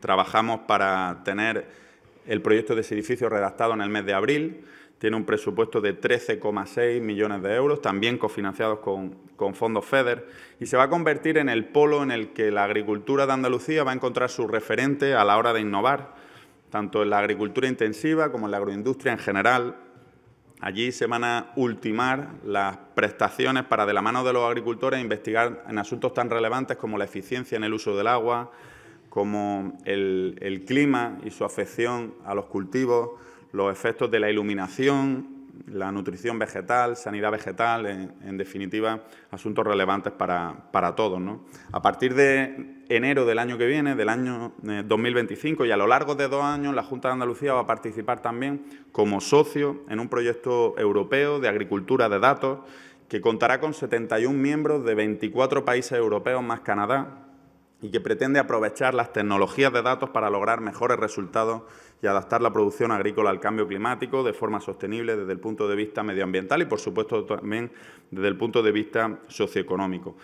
Trabajamos para tener el proyecto de ese edificio redactado en el mes de abril. Tiene un presupuesto de 13,6 millones de euros, también cofinanciados con, fondos FEDER, y se va a convertir en el polo en el que la agricultura de Andalucía va a encontrar su referente a la hora de innovar, tanto en la agricultura intensiva como en la agroindustria en general. Allí se van a ultimar las prestaciones para, de la mano de los agricultores, investigar en asuntos tan relevantes como la eficiencia en el uso del agua, como el, clima y su afección a los cultivos, los efectos de la iluminación, la nutrición vegetal, sanidad vegetal, en, definitiva, asuntos relevantes para, todos. ¿no? A partir de enero del año que viene, del año 2025, eh, y a lo largo de dos años, la Junta de Andalucía va a participar también como socio en un proyecto europeo de agricultura de datos que contará con 71 miembros de 24 países europeos más Canadá, y que pretende aprovechar las tecnologías de datos para lograr mejores resultados y adaptar la producción agrícola al cambio climático de forma sostenible desde el punto de vista medioambiental y, por supuesto, también desde el punto de vista socioeconómico.